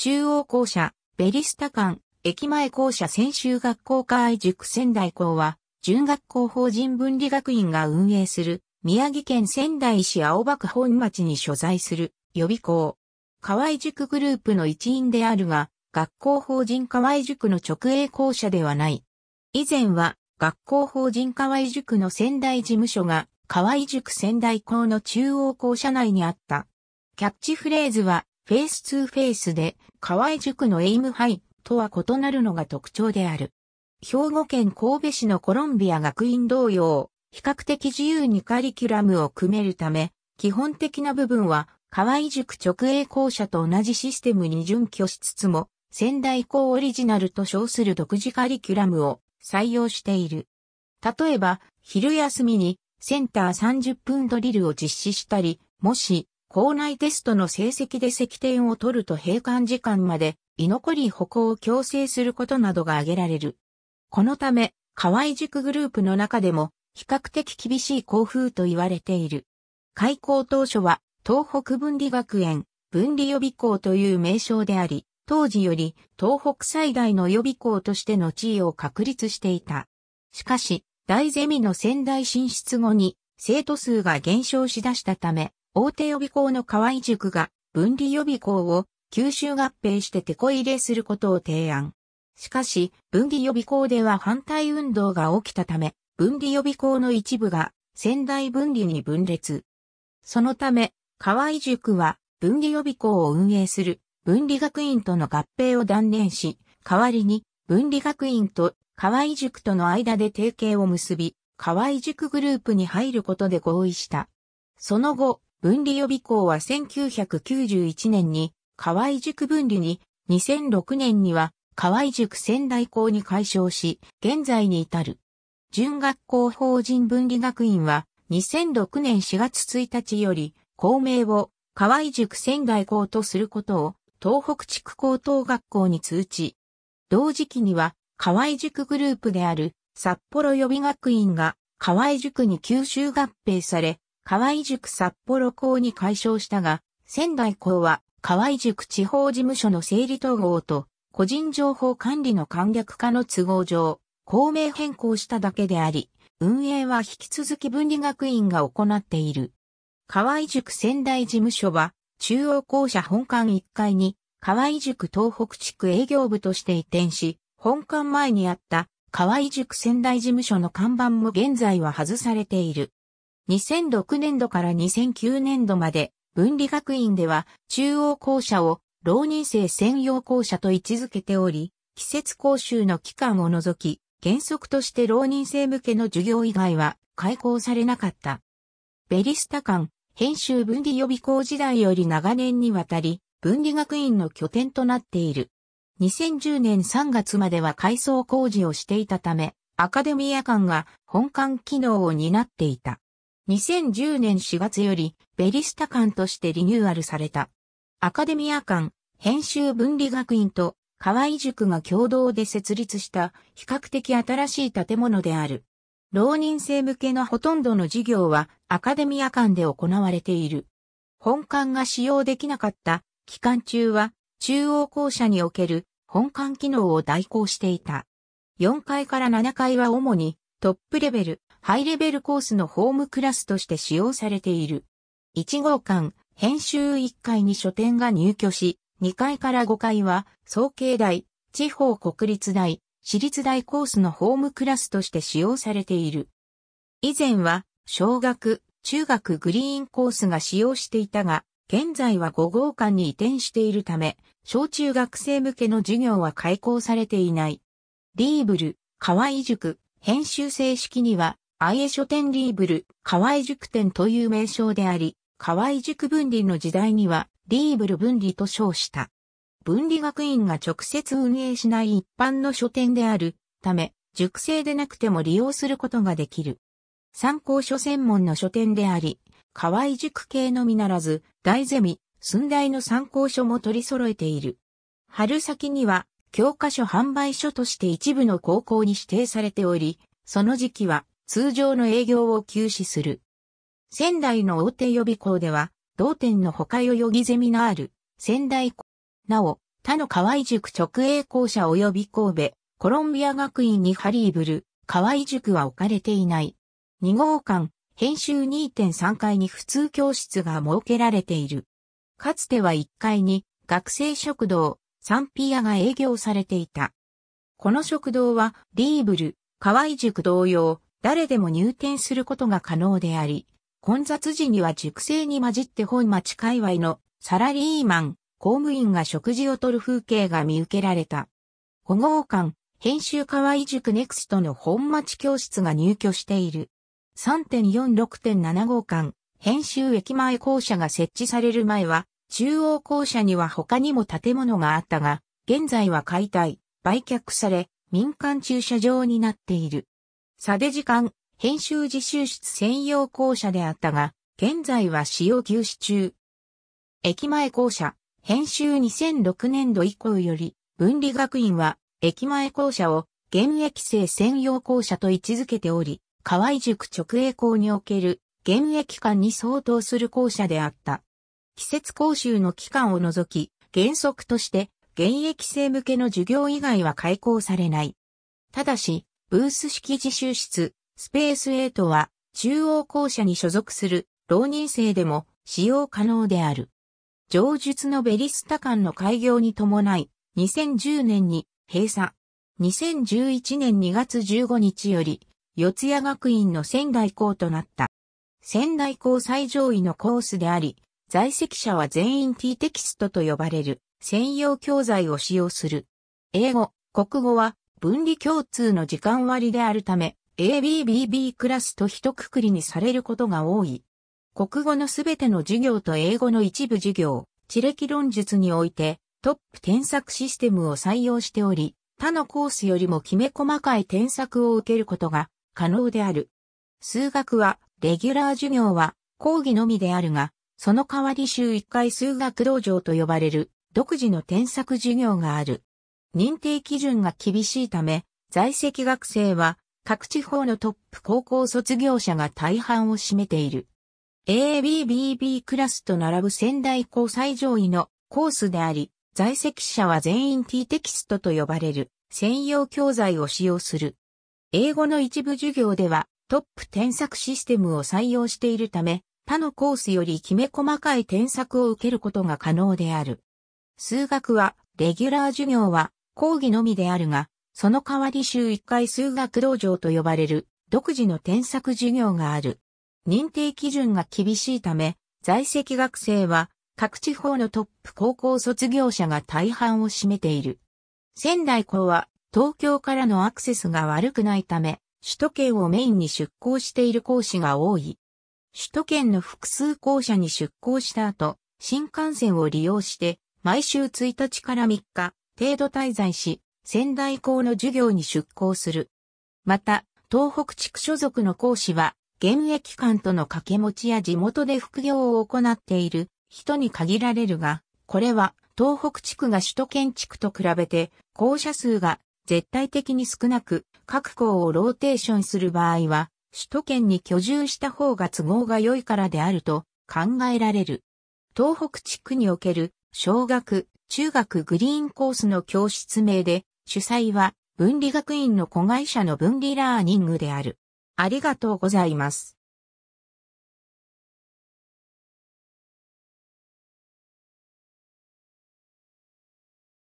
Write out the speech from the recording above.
中央校舎、ベリスタ館、駅前校舎専修学校科愛塾仙台校は、準学校法人分離学院が運営する、宮城県仙台市青葉区本町に所在する予備校。河合塾グループの一員であるが、学校法人河合塾の直営校舎ではない。以前は、学校法人河合塾の仙台事務所が、河合塾仙台校の中央校舎内にあった。キャッチフレーズは、フェイス2フェイスで、河合塾のエイムハイとは異なるのが特徴である。兵庫県神戸市のコロンビア学院同様、比較的自由にカリキュラムを組めるため、基本的な部分は、河合塾直営校舎と同じシステムに準拠しつつも、仙台校オリジナルと称する独自カリキュラムを採用している。例えば、昼休みにセンター30分ドリルを実施したり、もし校内テストの成績で積点を取ると閉館時間まで居残り歩行を強制することなどが挙げられる。このため、河合塾グループの中でも比較的厳しい校風と言われている。開校当初は東北分離学園、分離予備校という名称であり、当時より東北最大の予備校としての地位を確立していた。しかし、大ゼミの仙台進出後に生徒数が減少しだしたため、大手予備校の河合塾が分離予備校を九州合併しててこ入れすることを提案。しかし、分離予備校では反対運動が起きたため、分離予備校の一部が仙台分離に分裂。そのため、河合塾は分離予備校を運営する分離学院との合併を断念し、代わりに分離学院と河合塾との間で提携を結び、河合塾グループに入ることで合意した。その後、分離予備校は1991年に河合塾分離に、2006年には河合塾仙台校に改称し、現在に至る。準学校法人分離学院は2006年4月1日より校名を河合塾仙台校とすることを東北地区高等学校に通知。同時期には河合塾グループである札幌予備学院が河合塾に吸収合併され、河合塾札幌校に解消したが、仙台校は河合塾地方事務所の整理統合と個人情報管理の簡略化の都合上、校名変更しただけであり、運営は引き続き分離学院が行っている。河合塾仙台事務所は、中央校舎本館1階に、河合塾東北地区営業部として移転し、本館前にあった河合塾仙台事務所の看板も現在は外されている。2006年度から2009年度まで、分離学院では、中央校舎を、浪人生専用校舎と位置づけており、季節講習の期間を除き、原則として浪人生向けの授業以外は開講されなかった。ベリスタ館、編集分離予備校時代より長年にわたり、分離学院の拠点となっている。2010年3月までは改装工事をしていたため、アカデミア館が本館機能を担っていた。2010年4月よりベリスタ館としてリニューアルされた。アカデミア館、編集分離学院と河合塾が共同で設立した比較的新しい建物である。浪人生向けのほとんどの授業はアカデミア館で行われている。本館が使用できなかった期間中は中央校舎における本館機能を代行していた。4階から7階は主にトップレベル、ハイレベルコースのホームクラスとして使用されている。1号館、編集1階に書店が入居し、2階から5階は、総計大、地方国立大、私立大コースのホームクラスとして使用されている。以前は、小学、中学グリーンコースが使用していたが、現在は5号館に移転しているため、小中学生向けの授業は開講されていない。リーブル、河合塾、編集正式には、愛イ書店リーブル、河合塾店という名称であり、河合塾分離の時代には、リーブル分離と称した。分離学院が直接運営しない一般の書店であるため、塾生でなくても利用することができる。参考書専門の書店であり、河合塾系のみならず、大ゼミ、寸大の参考書も取り揃えている。春先には、教科書販売所として一部の高校に指定されており、その時期は通常の営業を休止する。仙台の大手予備校では、同店の他代々木ゼミナール、仙台校、なお、他の河合塾直営校舎及び神戸、コロンビア学院にハリーブル、河合塾は置かれていない。2号館、編集2.3階に普通教室が設けられている。かつては1階に学生食堂、サンピアが営業されていた。この食堂は、リーブル、河合塾同様、誰でも入店することが可能であり、混雑時には熟成に混じって本町界隈のサラリーマン、公務員が食事をとる風景が見受けられた。5号館、編集河合塾ネクストの本町教室が入居している。3.46.7号館、編集駅前校舎が設置される前は、中央校舎には他にも建物があったが、現在は解体、売却され、民間駐車場になっている。サデ時間、編集自習室専用校舎であったが、現在は使用休止中。駅前校舎、編集2006年度以降より、文理学院は、駅前校舎を、現役生専用校舎と位置づけており、河合塾直営校における、現役間に相当する校舎であった。季節講習の期間を除き、原則として、現役生向けの授業以外は開校されない。ただし、ブース式自習室、スペース8は、中央校舎に所属する浪人生でも使用可能である。上述のベリスタ間の開業に伴い、2010年に閉鎖。2011年2月15日より、四谷学院の仙台校となった。仙台校最上位のコースであり、在籍者は全員 T テキストと呼ばれる専用教材を使用する。英語、国語は分離共通の時間割であるため、ABBB クラスと一括りにされることが多い。国語のすべての授業と英語の一部授業、知歴論述において、トップ添削システムを採用しており、他のコースよりもきめ細かい添削を受けることが可能である。数学は、レギュラー授業は、講義のみであるが、その代わり週1回数学道場と呼ばれる、独自の添削授業がある。認定基準が厳しいため、在籍学生は各地方のトップ高校卒業者が大半を占めている。a b b b クラスと並ぶ仙台高最上位のコースであり、在籍者は全員 T テキストと呼ばれる専用教材を使用する。英語の一部授業ではトップ添削システムを採用しているため、他のコースよりきめ細かい添削を受けることが可能である。数学は、レギュラー授業は講義のみであるが、その代わり週1回数学道場と呼ばれる独自の添削授業がある。認定基準が厳しいため、在籍学生は各地方のトップ高校卒業者が大半を占めている。仙台校は東京からのアクセスが悪くないため、首都圏をメインに出向している講師が多い。首都圏の複数校舎に出向した後、新幹線を利用して、毎週1日から3日、程度滞在し、仙台校の授業に出校する。また、東北地区所属の講師は、現役官との掛け持ちや地元で副業を行っている人に限られるが、これは東北地区が首都圏地区と比べて校舎数が絶対的に少なく、各校をローテーションする場合は、首都圏に居住した方が都合が良いからであると考えられる。東北地区における小学、中学グリーンコースの教室名で、主催は、文理学院の子会社の文理ラーニングである。ありがとうございます。